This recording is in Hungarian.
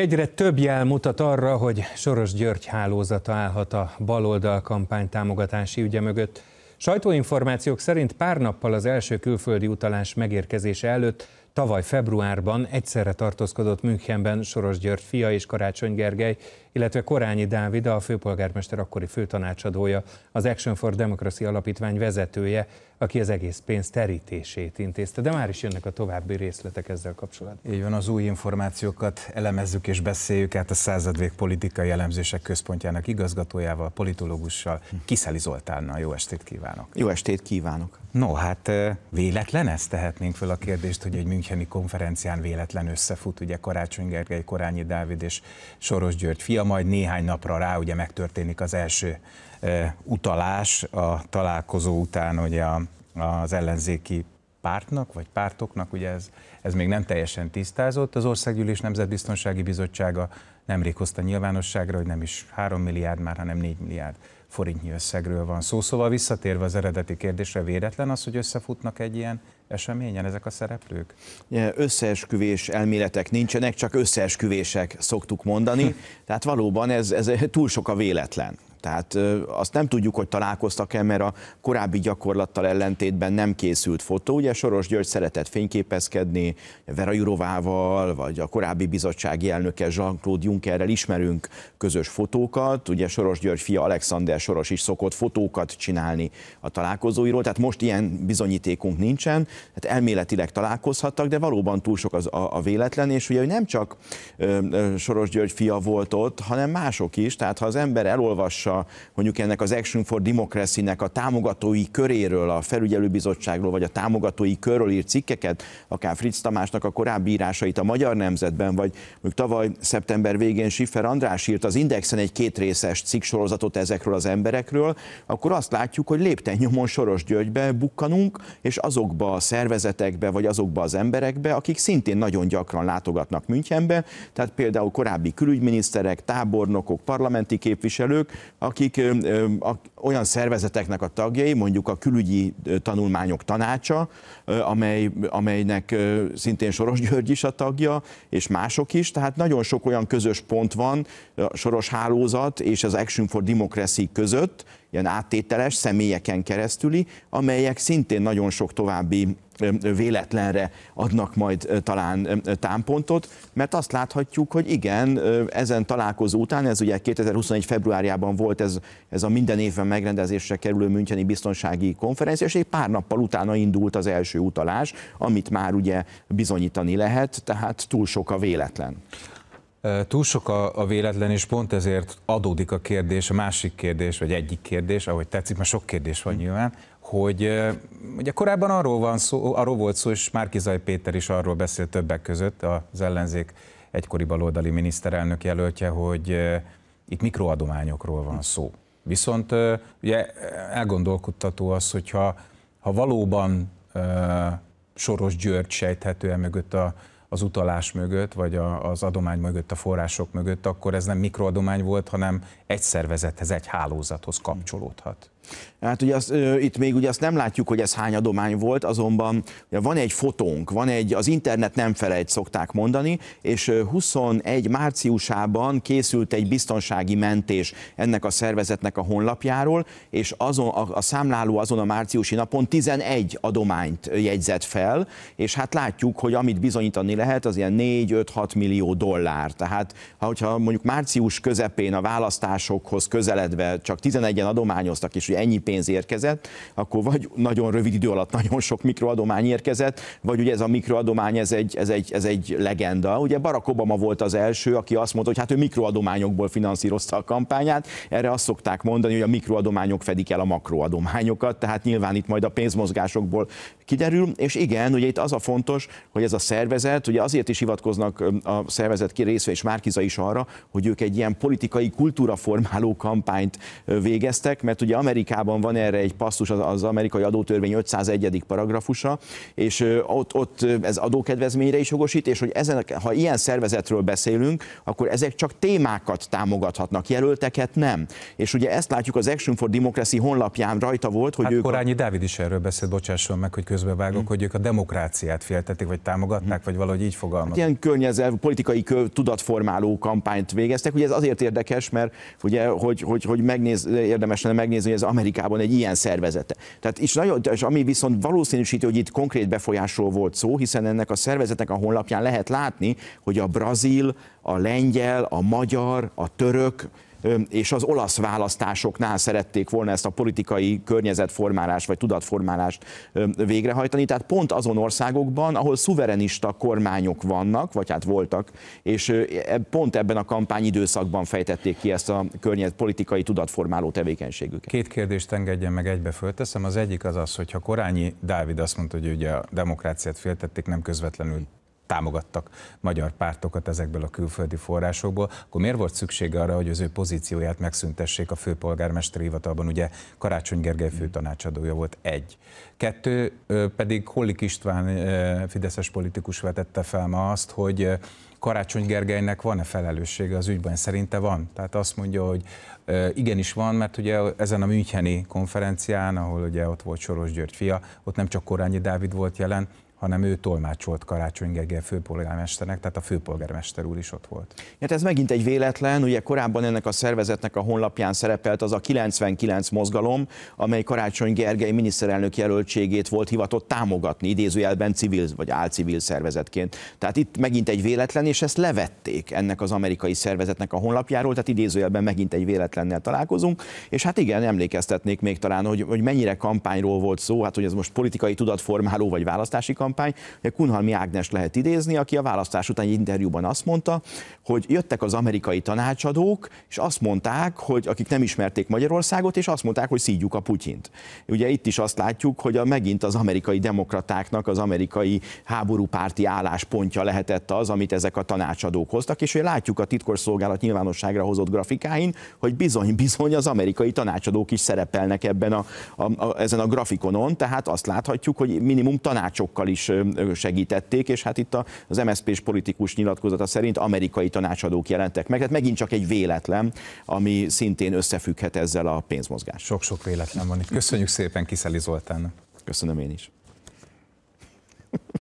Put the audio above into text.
Egyre több jel mutat arra, hogy Soros György hálózata állhat a baloldal kampány támogatási ügye mögött. Sajtóinformációk szerint pár nappal az első külföldi utalás megérkezése előtt tavaly februárban egyszerre tartózkodott Münchenben Soros György fia és Karácsony Gergely, illetve Korányi Dávid, a főpolgármester akkori főtanácsadója, az Action for Democracy alapítvány vezetője, aki az egész pénz terítését intézte, de már is jönnek a további részletek ezzel kapcsolatban. Így van, az új információkat elemezzük és beszéljük át a századvég politikai elemzések központjának igazgatójával, politológussal, Kiszeli Zoltánnal. Jó estét kívánok! Jó estét kívánok! No, hát véletlen ezt tehetnénk fel a kérdést, hogy egy Müncheni konferencián véletlen összefut, ugye Karácsony Gergely, Korányi Dávid és Soros György fia, majd néhány napra rá ugye megtörténik az első utalás a találkozó után, hogy a az ellenzéki pártnak, vagy pártoknak, ugye ez, ez még nem teljesen tisztázott. Az Országgyűlés Nemzetbiztonsági Bizottsága nemrég hozta nyilvánosságra, hogy nem is 3 milliárd már, hanem 4 milliárd forintnyi összegről van szó. Szóval visszatérve az eredeti kérdésre, véletlen az, hogy összefutnak egy ilyen eseményen ezek a szereplők? Összeesküvés elméletek nincsenek, csak összeesküvések szoktuk mondani. Tehát valóban ez, ez túl sok a véletlen. Tehát azt nem tudjuk, hogy találkoztak-e, mert a korábbi gyakorlattal ellentétben nem készült fotó. Ugye Soros György szeretett fényképezkedni, Vera Jurovával, vagy a korábbi bizottsági elnöke Jean-Claude Junckerrel ismerünk közös fotókat. Ugye Soros György fia Alexander Soros is szokott fotókat csinálni a találkozóiról, tehát most ilyen bizonyítékunk nincsen, tehát elméletileg találkozhattak, de valóban túl sok az a, a véletlen, és ugye nem csak Soros György fia volt ott, hanem mások is, tehát ha az ember elolvassa a, mondjuk ennek az Action for Democracy-nek a támogatói köréről, a felügyelőbizottságról, vagy a támogatói körről írt cikkeket, akár Fritz Tamásnak a korábbi írásait a Magyar Nemzetben, vagy mondjuk tavaly szeptember végén Siffer András írt az Indexen egy kétrészes cikksorozatot ezekről az emberekről, akkor azt látjuk, hogy lépten nyomon Soros Györgybe bukkanunk, és azokba a szervezetekbe, vagy azokba az emberekbe, akik szintén nagyon gyakran látogatnak Münchenbe, tehát például korábbi külügyminiszterek, tábornokok, parlamenti képviselők, akik olyan szervezeteknek a tagjai, mondjuk a külügyi tanulmányok tanácsa, amely, amelynek szintén Soros György is a tagja, és mások is, tehát nagyon sok olyan közös pont van a Soros hálózat és az Action for Democracy között, ilyen áttételes, személyeken keresztüli, amelyek szintén nagyon sok további véletlenre adnak majd talán támpontot, mert azt láthatjuk, hogy igen, ezen találkozó után, ez ugye 2021 februárjában volt ez, ez a minden évben megrendezésre kerülő Müncheni Biztonsági Konferencia, és egy pár nappal utána indult az első utalás, amit már ugye bizonyítani lehet, tehát túl sok a véletlen. Túl sok a, a véletlen, és pont ezért adódik a kérdés, a másik kérdés, vagy egyik kérdés, ahogy tetszik, mert sok kérdés van hm. nyilván, hogy ugye korábban arról, van szó, arról volt szó, és Márkizaj Péter is arról beszélt többek között, az ellenzék egykori baloldali miniszterelnök jelöltje, hogy itt mikroadományokról van szó. Viszont ugye elgondolkodtató az, hogyha ha valóban Soros György sejthetően mögött a az utalás mögött, vagy a, az adomány mögött, a források mögött, akkor ez nem mikroadomány volt, hanem egy szervezethez, egy hálózathoz kapcsolódhat. Hát ugye azt, itt még ugye azt nem látjuk, hogy ez hány adomány volt, azonban van egy fotónk, van egy, az internet nem felejt szokták mondani, és 21 márciusában készült egy biztonsági mentés ennek a szervezetnek a honlapjáról, és azon, a, a számláló azon a márciusi napon 11 adományt jegyzett fel, és hát látjuk, hogy amit bizonyítani lehet, az ilyen 4-5-6 millió dollár. Tehát, ha hogyha mondjuk március közepén a választásokhoz közeledve csak 11-en adományoztak, és hogy ennyi pénz érkezett, akkor vagy nagyon rövid idő alatt nagyon sok mikroadomány érkezett, vagy ugye ez a mikroadomány, ez egy, ez egy, ez egy legenda. Ugye Barack Obama volt az első, aki azt mondta, hogy hát ő mikroadományokból finanszírozta a kampányát, erre azt szokták mondani, hogy a mikroadományok fedik el a makroadományokat, tehát nyilván itt majd a pénzmozgásokból kiderül, és igen, ugye itt az a fontos, hogy ez a szervezet, ugye azért is hivatkoznak a szervezet részve, és Márkiza is arra, hogy ők egy ilyen politikai kultúraformáló kampányt végeztek, mert ugye Amerika Amerikában van erre egy passzus, az, az amerikai adótörvény 501. paragrafusa, és ott, ott ez adókedvezményre is jogosít, és hogy ezen, ha ilyen szervezetről beszélünk, akkor ezek csak témákat támogathatnak, jelölteket nem. És ugye ezt látjuk az Action for Democracy honlapján rajta volt, hogy hát ők... Korányi a... Dávid is erről beszélt, bocsásson meg, hogy közbevágok, hmm. hogy ők a demokráciát féltetik, vagy támogatták, hmm. vagy valahogy így fogalmaznak. Hát ilyen környezet, politikai kö, tudatformáló kampányt végeztek, ugye ez azért érdekes, mert ugye, hogy, hogy, hogy megnéz, érdemes lenne megnézni, hogy ez Amerikában egy ilyen szervezete. Tehát is nagyon, és ami viszont valószínűsíti, hogy itt konkrét befolyásról volt szó, hiszen ennek a szervezetnek a honlapján lehet látni, hogy a brazil, a lengyel, a magyar, a török, és az olasz választásoknál szerették volna ezt a politikai környezetformálást vagy tudatformálást végrehajtani. Tehát pont azon országokban, ahol szuverenista kormányok vannak, vagy hát voltak, és e, pont ebben a kampány időszakban fejtették ki ezt a környezet politikai tudatformáló tevékenységüket. Két kérdést engedjen meg egybe fölteszem. Az egyik az az, hogyha Korányi Dávid azt mondta, hogy ugye a demokráciát féltették, nem közvetlenül támogattak magyar pártokat ezekből a külföldi forrásokból, akkor miért volt szüksége arra, hogy az ő pozícióját megszüntessék a főpolgármesteri hivatalban? Ugye Karácsony Gergely mm. főtanácsadója volt egy. Kettő pedig Hollik István fideszes politikus vetette fel ma azt, hogy Karácsony Gergelynek van-e felelőssége az ügyben? Szerinte van. Tehát azt mondja, hogy igenis van, mert ugye ezen a Müncheni konferencián, ahol ugye ott volt Soros György fia, ott nem csak Korányi Dávid volt jelen, hanem ő tolmácsolt Karácsony Gergely főpolgármesternek, tehát a főpolgármester úr is ott volt. Ja, ez megint egy véletlen, ugye korábban ennek a szervezetnek a honlapján szerepelt az a 99 mozgalom, amely Karácsony Gergely miniszterelnök jelöltségét volt hivatott támogatni, idézőjelben civil vagy álcivil szervezetként. Tehát itt megint egy véletlen, és ezt levették ennek az amerikai szervezetnek a honlapjáról, tehát idézőjelben megint egy véletlennel találkozunk, és hát igen, emlékeztetnék még talán, hogy, hogy mennyire kampányról volt szó, hát hogy ez most politikai tudatformáló vagy választási kampány, kampány. Ugye Kunhalmi Ágnes lehet idézni, aki a választás után egy interjúban azt mondta, hogy jöttek az amerikai tanácsadók, és azt mondták, hogy akik nem ismerték Magyarországot, és azt mondták, hogy szídjuk a Putyint. Ugye itt is azt látjuk, hogy a, megint az amerikai demokratáknak az amerikai háborúpárti álláspontja lehetett az, amit ezek a tanácsadók hoztak, és hogy látjuk a titkosszolgálat nyilvánosságra hozott grafikáin, hogy bizony-bizony az amerikai tanácsadók is szerepelnek ebben a, a, a, ezen a grafikonon, tehát azt láthatjuk, hogy minimum tanácsokkal is is segítették, és hát itt az MSZP-s politikus nyilatkozata szerint amerikai tanácsadók jelentek meg, tehát megint csak egy véletlen, ami szintén összefügghet ezzel a pénzmozgással. Sok-sok véletlen van itt. Köszönjük szépen Kiszeli Zoltán. Köszönöm én is.